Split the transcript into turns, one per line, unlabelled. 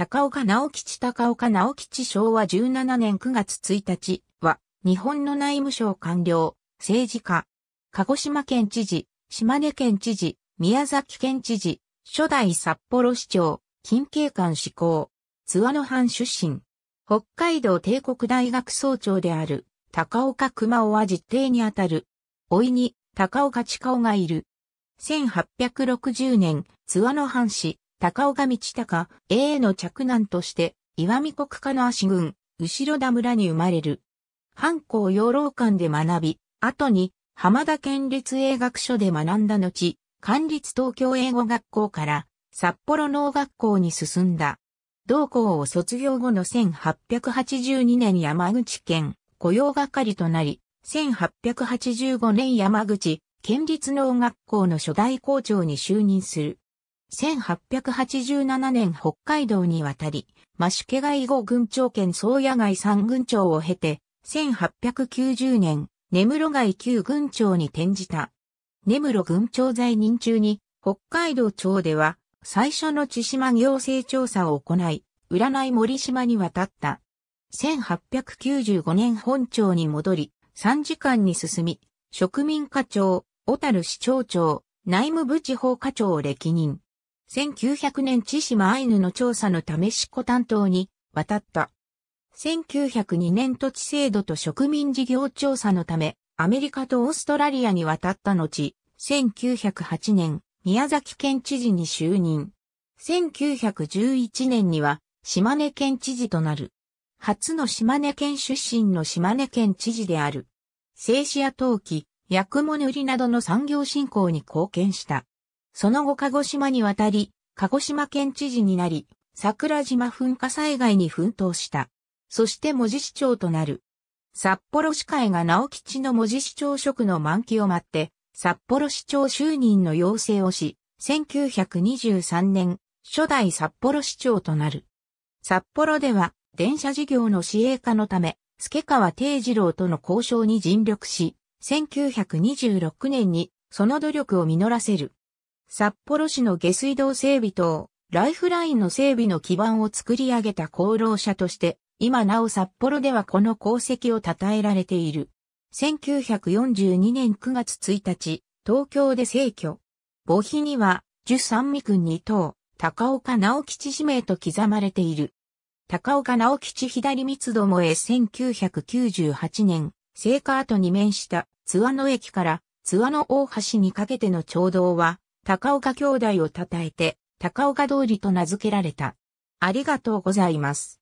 高岡直吉高岡直吉昭和17年9月1日は、日本の内務省官僚、政治家、鹿児島県知事、島根県知事、宮崎県知事、初代札幌市長、近景官志向、津和野藩出身、北海道帝国大学総長である、高岡熊尾は実定にあたる、老いに高岡近尾がいる。1860年、津和野藩市、高岡道高、A の着難として、岩見国家の足郡、後ろ田村に生まれる。藩校養老館で学び、後に、浜田県立英学所で学んだ後、官立東京英語学校から札幌農学校に進んだ。同校を卒業後の1882年山口県雇用係となり、1885年山口県立農学校の初代校長に就任する。1887年北海道に渡り、マシュケガイ後軍長兼宗谷街三軍長を経て、1890年、根室街旧軍長に転じた。根室軍長在任中に、北海道庁では、最初の千島行政調査を行い、占い森島に渡った。1895年本庁に戻り、3時間に進み、植民課長、小樽市長長、内務部地方課長を歴任。1900年千島アイヌの調査のため執こ担当に渡った。1902年土地制度と植民事業調査のため、アメリカとオーストラリアに渡った後、1908年、宮崎県知事に就任。1911年には、島根県知事となる。初の島根県出身の島根県知事である。製紙や陶器、薬物売りなどの産業振興に貢献した。その後鹿児島に渡り、鹿児島県知事になり、桜島噴火災害に奮闘した。そして文字市長となる。札幌市会が直吉の文字市長職の満期を待って、札幌市長就任の要請をし、1923年、初代札幌市長となる。札幌では、電車事業の市営化のため、助川定次郎との交渉に尽力し、1926年にその努力を実らせる。札幌市の下水道整備等、ライフラインの整備の基盤を作り上げた功労者として、今なお札幌ではこの功績を称えられている。1942年9月1日、東京で逝去。墓碑には、十三味君二等、高岡直吉氏名と刻まれている。高岡直吉左三つどもえ1998年、聖火跡に面した、津和野駅から津和野大橋にかけての町道は、高岡兄弟を称えて、高岡通りと名付けられた。ありがとうございます。